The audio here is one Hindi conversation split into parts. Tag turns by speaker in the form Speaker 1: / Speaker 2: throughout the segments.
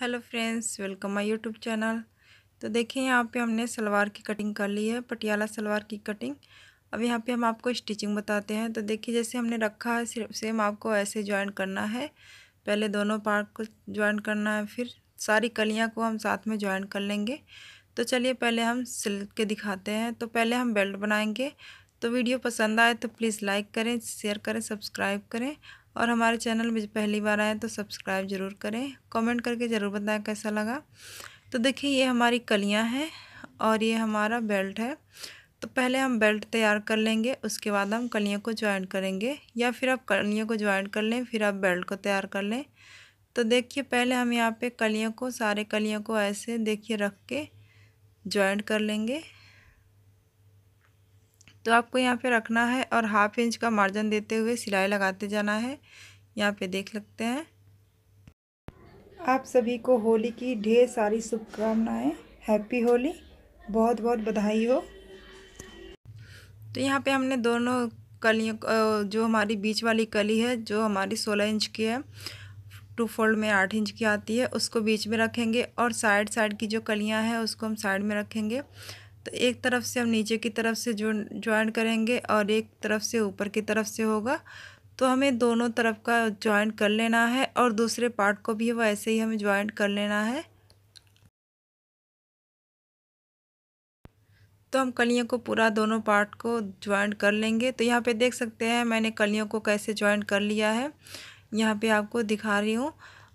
Speaker 1: hello friends welcome my YouTube channel तो देखिए यहाँ पे हमने सलवार की कटिंग कर ली है पटियाला सलवार की कटिंग अब यहाँ पे हम आपको स्टिचिंग बताते हैं तो देखिए जैसे हमने रखा है सिर्फ सेम आपको ऐसे ज्वाइन करना है पहले दोनों पार्ट को ज्वाइन करना है फिर सारी कलियाँ को हम साथ में ज्वाइन कर लेंगे तो चलिए पहले हम सिल के दिखाते हैं तो पहले हम बेल्ट बनाएंगे तो वीडियो पसंद आए तो प्लीज़ लाइक करें शेयर करें सब्सक्राइब करें और हमारे चैनल में पहली बार आए तो सब्सक्राइब ज़रूर करें कमेंट करके ज़रूर बताएं कैसा लगा तो देखिए ये हमारी कलियां हैं और ये हमारा बेल्ट है तो पहले हम बेल्ट तैयार कर लेंगे उसके बाद हम कलियों को ज्वाइन करेंगे या फिर आप कलियों को ज्वाइन कर लें फिर आप बेल्ट को तैयार कर लें तो देखिए पहले हम यहाँ पर कलियों को सारे कलियों को ऐसे देखिए रख के ज्वाइंट कर लेंगे तो आपको यहाँ पे रखना है और हाफ इंच का मार्जिन देते हुए सिलाई लगाते जाना है यहाँ पे देख लगते हैं आप सभी को होली की ढेर सारी शुभकामनाएँ हैप्पी होली बहुत बहुत बधाई हो तो यहाँ पे हमने दोनों कलियों जो हमारी बीच वाली कली है जो हमारी सोलह इंच की है टू फोल्ड में आठ इंच की आती है उसको बीच में रखेंगे और साइड साइड की जो कलियाँ हैं उसको हम साइड में रखेंगे तो एक तरफ से हम नीचे की तरफ से जो ज्वाइन करेंगे और एक तरफ से ऊपर की तरफ से होगा तो हमें दोनों तरफ का ज्वाइन कर लेना है और दूसरे पार्ट को भी वैसे ही हमें ज्वाइन कर लेना है तो हम कलियों को पूरा दोनों पार्ट को ज्वाइन कर लेंगे तो यहाँ पे देख सकते हैं मैंने कलियों को कैसे ज्वाइन कर लिया है यहाँ पे आपको दिखा रही हूँ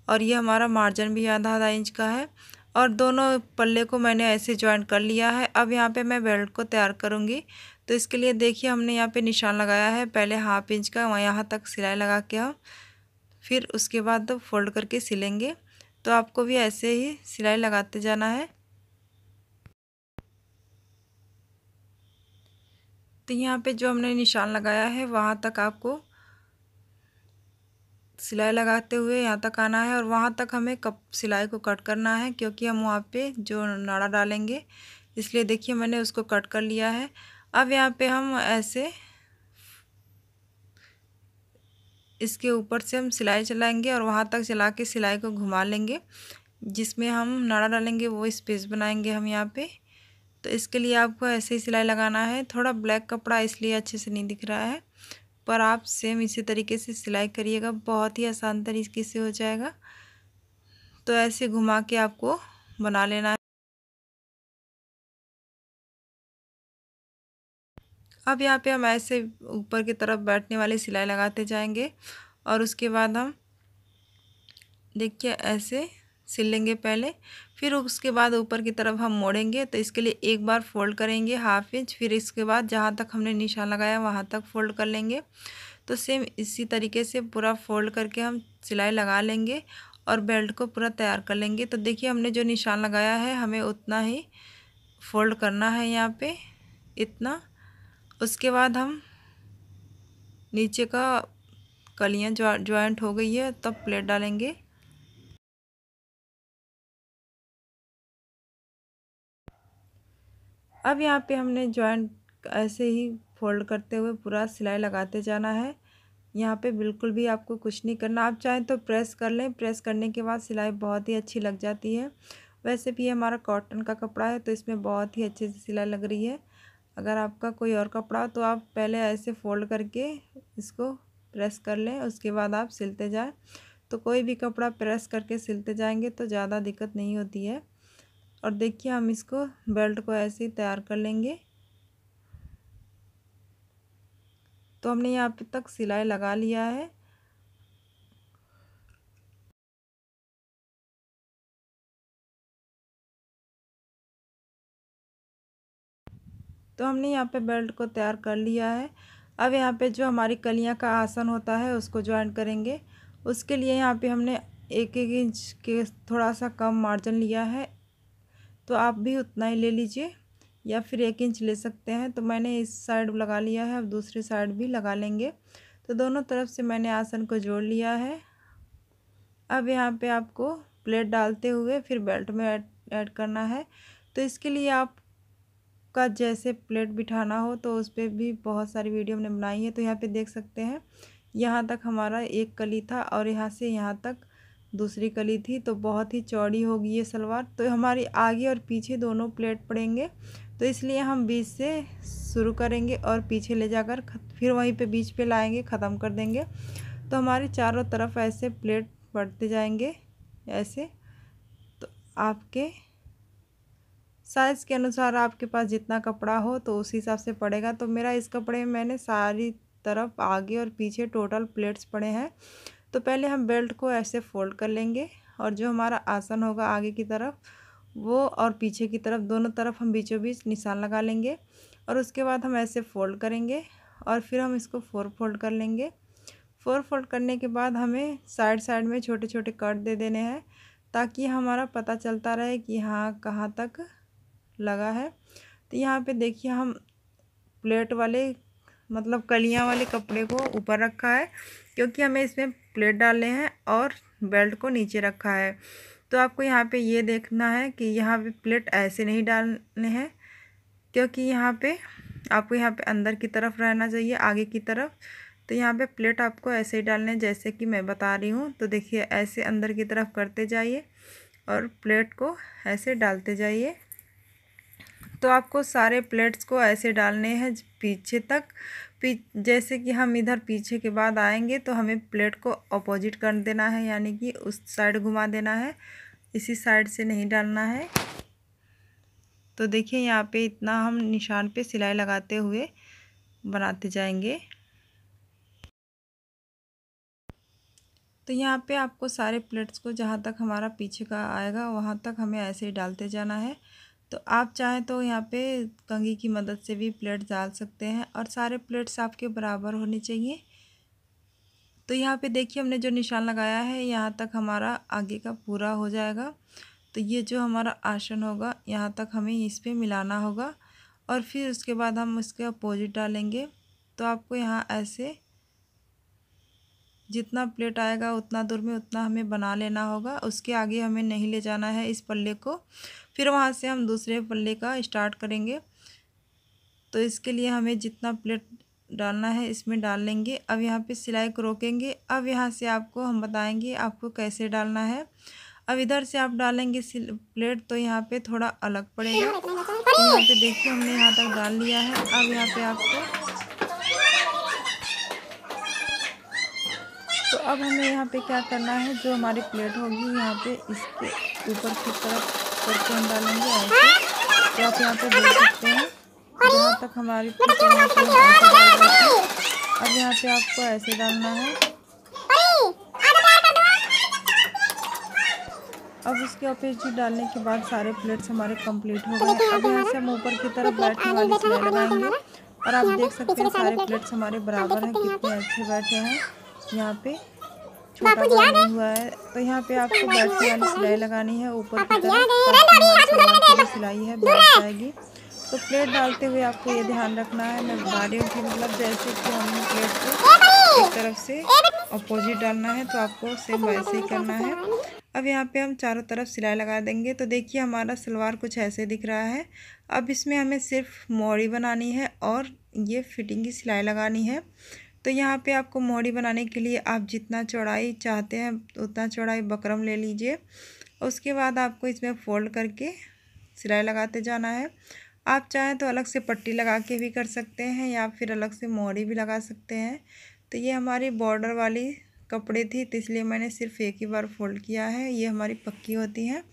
Speaker 1: और ये हमारा मार्जिन भी आधा आधा इंच का है और दोनों पल्ले को मैंने ऐसे ज्वाइन कर लिया है अब यहाँ पे मैं बेल्ट को तैयार करूँगी तो इसके लिए देखिए हमने यहाँ पे निशान लगाया है पहले हाफ इंच का वहाँ यहाँ तक सिलाई लगा के हम फिर उसके बाद तो फोल्ड करके सिलेंगे तो आपको भी ऐसे ही सिलाई लगाते जाना है तो यहाँ पे जो हमने निशान लगाया है वहाँ तक आपको सिलाई लगाते हुए यहाँ तक आना है और वहाँ तक हमें कप सिलाई को कट करना है क्योंकि हम वहाँ पे जो नाड़ा डालेंगे इसलिए देखिए मैंने उसको कट कर लिया है अब यहाँ पे हम ऐसे इसके ऊपर से हम सिलाई चलाएंगे और वहाँ तक चला के सिलाई को घुमा लेंगे जिसमें हम नाड़ा डालेंगे वो स्पेस बनाएंगे हम यहाँ पे तो इसके लिए आपको ऐसे ही सिलाई लगाना है थोड़ा ब्लैक कपड़ा इसलिए अच्छे से नहीं दिख रहा है पर आप सेम इसी तरीके से सिलाई करिएगा बहुत ही आसान तरीके से हो जाएगा तो ऐसे घुमा के आपको बना लेना है अब यहाँ पे हम ऐसे ऊपर की तरफ बैठने वाली सिलाई लगाते जाएंगे और उसके बाद हम देखिए ऐसे सिल लेंगे पहले फिर उसके बाद ऊपर की तरफ हम मोड़ेंगे तो इसके लिए एक बार फोल्ड करेंगे हाफ इंच फिर इसके बाद जहाँ तक हमने निशान लगाया वहाँ तक फोल्ड कर लेंगे तो सेम इसी तरीके से पूरा फोल्ड करके हम सिलाई लगा लेंगे और बेल्ट को पूरा तैयार कर लेंगे तो देखिए हमने जो निशान लगाया है हमें उतना ही फोल्ड करना है यहाँ पे इतना उसके बाद हम नीचे का कलियाँ ज्वाइंट हो गई है तब तो प्लेट डालेंगे अब यहाँ पे हमने जॉइंट ऐसे ही फोल्ड करते हुए पूरा सिलाई लगाते जाना है यहाँ पे बिल्कुल भी आपको कुछ नहीं करना आप चाहें तो प्रेस कर लें प्रेस करने के बाद सिलाई बहुत ही अच्छी लग जाती है वैसे भी हमारा कॉटन का कपड़ा है तो इसमें बहुत ही अच्छे से सिलाई लग रही है अगर आपका कोई और कपड़ा हो तो आप पहले ऐसे फोल्ड करके इसको प्रेस कर लें उसके बाद आप सिलते जाएँ तो कोई भी कपड़ा प्रेस करके सिलते जाएंगे तो ज़्यादा दिक्कत नहीं होती है और देखिए हम इसको बेल्ट को ऐसे ही तैयार कर लेंगे तो हमने यहाँ पे तक सिलाई लगा लिया है तो हमने यहाँ पे बेल्ट को तैयार कर लिया है अब यहाँ पे जो हमारी कलियाँ का आसन होता है उसको ज्वाइन करेंगे उसके लिए यहाँ पे हमने एक एक इंच के थोड़ा सा कम मार्जिन लिया है तो आप भी उतना ही ले लीजिए या फिर एक इंच ले सकते हैं तो मैंने इस साइड लगा लिया है अब दूसरी साइड भी लगा लेंगे तो दोनों तरफ से मैंने आसन को जोड़ लिया है अब यहाँ पे आपको प्लेट डालते हुए फिर बेल्ट में ऐड करना है तो इसके लिए आप का जैसे प्लेट बिठाना हो तो उस पर भी बहुत सारी वीडियो हमने बनाई है तो यहाँ पे देख सकते हैं यहाँ तक हमारा एक कली था और यहाँ से यहाँ तक दूसरी कली थी तो बहुत ही चौड़ी होगी ये सलवार तो हमारी आगे और पीछे दोनों प्लेट पड़ेंगे तो इसलिए हम बीच से शुरू करेंगे और पीछे ले जाकर फिर वहीं पे बीच पे लाएंगे ख़त्म कर देंगे तो हमारे चारों तरफ ऐसे प्लेट बढ़ते जाएंगे ऐसे तो आपके साइज़ के अनुसार आपके पास जितना कपड़ा हो तो उस हिसाब से पड़ेगा तो मेरा इस कपड़े में मैंने सारी तरफ आगे और पीछे टोटल प्लेट्स पड़े हैं तो पहले हम बेल्ट को ऐसे फोल्ड कर लेंगे और जो हमारा आसन होगा आगे की तरफ वो और पीछे की तरफ दोनों तरफ हम बीचों बीच निशान लगा लेंगे और उसके बाद हम ऐसे फ़ोल्ड करेंगे और फिर हम इसको फोर फोल्ड कर लेंगे फोर फोल्ड करने के बाद हमें साइड साइड में छोटे छोटे कट दे देने हैं ताकि हमारा पता चलता रहे कि हाँ कहाँ तक लगा है तो यहाँ पे देखिए हम प्लेट वाले मतलब कलियाँ वाले कपड़े को ऊपर रखा है क्योंकि हमें इसमें प्लेट डालने हैं और बेल्ट को नीचे रखा है तो आपको यहाँ पे ये देखना है कि यहाँ पे प्लेट ऐसे नहीं डालने हैं क्योंकि यहाँ पे आपको यहाँ पे अंदर की तरफ रहना चाहिए आगे की तरफ तो यहाँ पे प्लेट आपको ऐसे ही डालने जैसे कि मैं बता रही हूँ तो देखिए ऐसे अंदर की तरफ करते जाइए और प्लेट को ऐसे डालते जाइए तो आपको सारे प्लेट्स को ऐसे डालने हैं पीछे तक पी जैसे कि हम इधर पीछे के बाद आएंगे तो हमें प्लेट को अपोजिट कर देना है यानी कि उस साइड घुमा देना है इसी साइड से नहीं डालना है तो देखिए यहाँ पे इतना हम निशान पे सिलाई लगाते हुए बनाते जाएंगे तो यहाँ पे आपको सारे प्लेट्स को जहाँ तक हमारा पीछे का आएगा वहाँ तक हमें ऐसे ही डालते जाना है तो आप चाहें तो यहाँ पे कंघी की मदद से भी प्लेट्स डाल सकते हैं और सारे प्लेट्स आपके बराबर होने चाहिए तो यहाँ पे देखिए हमने जो निशान लगाया है यहाँ तक हमारा आगे का पूरा हो जाएगा तो ये जो हमारा आसन होगा यहाँ तक हमें इस पर मिलाना होगा और फिर उसके बाद हम उसके अपोजिट डालेंगे तो आपको यहाँ ऐसे जितना प्लेट आएगा उतना दूर में उतना हमें बना लेना होगा उसके आगे हमें नहीं ले जाना है इस पल्ले को फिर वहाँ से हम दूसरे पल्ले का स्टार्ट करेंगे तो इसके लिए हमें जितना प्लेट डालना है इसमें डाल लेंगे अब यहाँ पे सिलाई को रोकेंगे अब यहाँ से आपको हम बताएंगे आपको कैसे डालना है अब इधर से आप डालेंगे प्लेट तो यहाँ पे थोड़ा अलग पड़ेगा यहाँ पे देखिए हमने यहाँ तक डाल लिया है अब यहाँ पे आपको तो अब हमें यहाँ पे क्या करना है जो हमारी प्लेट होगी यहाँ पे इसके ऊपर की तरफ करके हम डालेंगे ऐसे तो आप यहाँ पे देख सकते हैं जहाँ तक हमारी प्लेट अब यहाँ पे आपको ऐसे डालना है अब उसके अपेजी डालने के बाद सारे प्लेट्स हमारे कंप्लीट हो गए अब यहाँ से हम ऊपर की तरफ बैठने वाली स्लाइड लगाएंगे और आप देख सकते हैं सारे प्लेट्स हमारे बराबर हैं कितने अच्छे बैठे हैं यहाँ पे छोटा गार्डन हुआ है तो यहाँ पे आपको बैठने वाली सिलाई लगानी है ऊपर की तरफ सिलाई है बैठ जाएगी तो प्लेट डालते हुए आपको ये ध्यान रखना है मैं बता रही हूँ कि मतलब जैसे कि हमने प्लेट को एक तरफ से अपोजिट डालना है तो आपको सेम अच्छा, वैसे ही मतलब करना है अब यहाँ पे हम चारों तरफ सिलाई लगा देंगे तो देखिए हमारा सलवार कुछ ऐसे दिख रहा है अब इसमें हमें सिर्फ मोड़ी बनानी है और ये फिटिंग की सिलाई लगानी है तो यहाँ पे आपको मोड़ी बनाने के लिए आप जितना चौड़ाई चाहते हैं उतना चौड़ाई बकरम ले लीजिए उसके बाद आपको इसमें फोल्ड करके सिलाई लगाते जाना है आप चाहें तो अलग से पट्टी लगा के भी कर सकते हैं या फिर अलग से मोड़ी भी लगा सकते हैं तो ये हमारी बॉर्डर वाली कपड़े थी तो इसलिए मैंने सिर्फ एक ही बार फोल्ड किया है ये हमारी पक्की होती है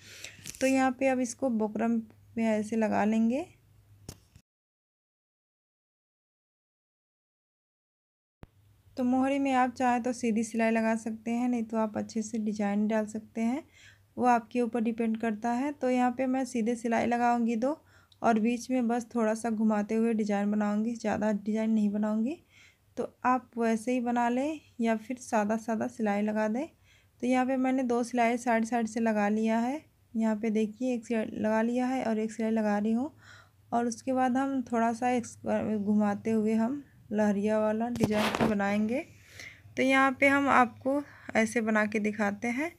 Speaker 1: तो यहाँ पे अब इसको बकरम में ऐसे लगा लेंगे तो मोहरी में आप चाहें तो सीधी सिलाई लगा सकते हैं नहीं तो आप अच्छे से डिजाइन डाल सकते हैं वो आपके ऊपर डिपेंड करता है तो यहाँ पे मैं सीधे सिलाई लगाऊंगी दो और बीच में बस थोड़ा सा घुमाते हुए डिजाइन बनाऊंगी ज़्यादा डिजाइन नहीं बनाऊंगी तो आप वैसे ही बना लें या फिर सादा सादा सिलाई लगा दें तो यहाँ पे मैंने दो सिलाई साइड साइड से लगा लिया है यहाँ पे देखिए एक सिलाई लगा लिया है और एक सिलाई लगा रही हूँ और उसके बाद हम थोड़ा सा घुमाते हुए हम लहरिया वाला डिजाइन बनाएंगे तो यहाँ पे हम आपको ऐसे बना के दिखाते हैं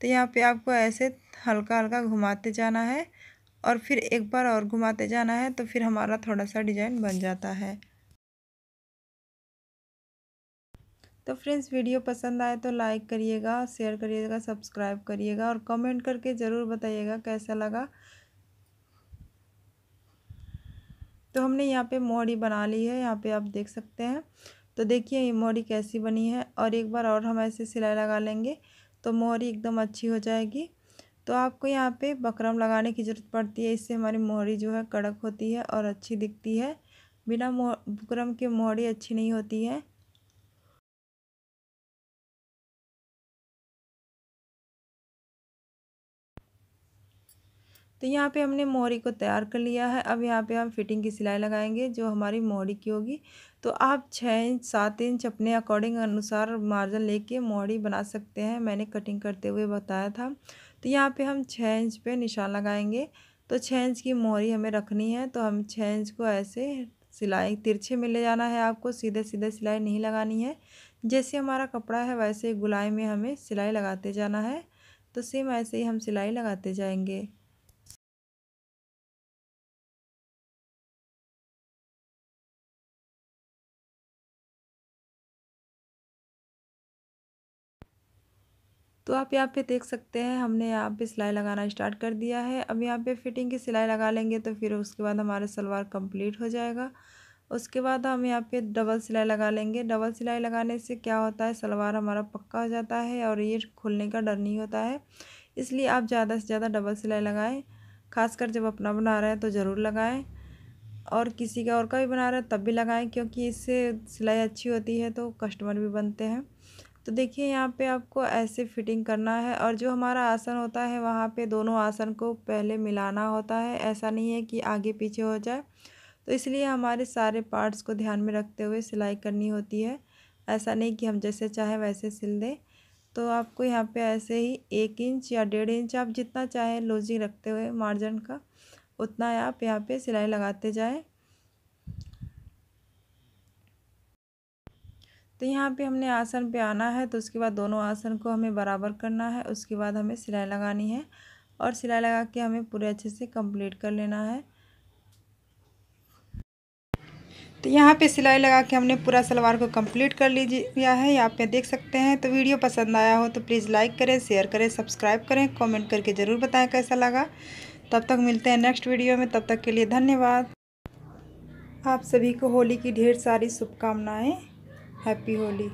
Speaker 1: तो यहाँ पे आपको ऐसे हल्का हल्का घुमाते जाना है और फिर एक बार और घुमाते जाना है तो फिर हमारा थोड़ा सा डिज़ाइन बन जाता है तो फ्रेंड्स वीडियो पसंद आए तो लाइक करिएगा शेयर करिएगा सब्सक्राइब करिएगा और कमेंट करके ज़रूर बताइएगा कैसा लगा तो हमने यहाँ पे मोहरी बना ली है यहाँ पे आप देख सकते हैं तो देखिए ये मोहरी कैसी बनी है और एक बार और हम ऐसे सिलाई लगा लेंगे तो मोहरी एकदम अच्छी हो जाएगी तो आपको यहाँ पे बकरम लगाने की ज़रूरत पड़ती है इससे हमारी मोहरी जो है कड़क होती है और अच्छी दिखती है बिना मोह बकरम के मोहरी अच्छी नहीं होती है तो यहाँ पे हमने मोहरी को तैयार कर लिया है अब यहाँ पे हम फिटिंग की सिलाई लगाएंगे जो हमारी मोहरी की होगी तो आप छः इंच सात इंच अपने अकॉर्डिंग अनुसार मार्जिन लेके मोहरी बना सकते हैं मैंने कटिंग करते हुए बताया था तो यहाँ पे हम छः इंच पे निशान लगाएंगे तो छः इंच की मोहरी हमें रखनी है तो हम छः इंच को ऐसे सिलाई तिरछे में ले जाना है आपको सीधे सीधे सिलाई नहीं लगानी है जैसे हमारा कपड़ा है वैसे गुलाई में हमें सिलाई लगाते जाना है तो सेम ऐसे ही हम सिलाई लगाते जाएंगे तो आप यहाँ पे देख सकते हैं हमने यहाँ पे सिलाई लगाना स्टार्ट कर दिया है अब यहाँ पे फिटिंग की सिलाई लगा लेंगे तो फिर उसके बाद हमारा सलवार कंप्लीट हो जाएगा उसके बाद हम यहाँ पे डबल सिलाई लगा लेंगे डबल सिलाई लगाने से क्या होता है सलवार हमारा पक्का हो जाता है और ये खुलने का डर नहीं होता है इसलिए आप ज़्यादा से ज़्यादा डबल सिलाई लगाएँ खासकर जब अपना बना रहे हैं तो ज़रूर लगाएँ और किसी का और का भी बना रहे हैं तब भी लगाएं क्योंकि इससे सिलाई अच्छी होती है तो कस्टमर भी बनते हैं तो देखिए यहाँ पे आपको ऐसे फिटिंग करना है और जो हमारा आसन होता है वहाँ पे दोनों आसन को पहले मिलाना होता है ऐसा नहीं है कि आगे पीछे हो जाए तो इसलिए हमारे सारे पार्ट्स को ध्यान में रखते हुए सिलाई करनी होती है ऐसा नहीं कि हम जैसे चाहे वैसे सिल दें तो आपको यहाँ पे ऐसे ही एक इंच या डेढ़ इंच आप जितना चाहें लूजिंग रखते हुए मार्जिन का उतना आप यहाँ पे सिलाई लगाते जाएं तो यहाँ पे हमने आसन पे आना है तो उसके बाद दोनों आसन को हमें बराबर करना है उसके बाद हमें सिलाई लगानी है और सिलाई लगा के हमें पूरे अच्छे से कंप्लीट कर लेना है तो यहाँ पे सिलाई लगा के हमने पूरा सलवार को कंप्लीट कर लिया है यहाँ पे देख सकते हैं तो वीडियो पसंद आया हो तो प्लीज़ लाइक करें शेयर करें सब्सक्राइब करें कॉमेंट करके ज़रूर बताएँ कैसा लगा तब तक मिलते हैं नेक्स्ट वीडियो में तब तक के लिए धन्यवाद आप सभी को होली की ढेर सारी शुभकामनाएँ हैप्पी होली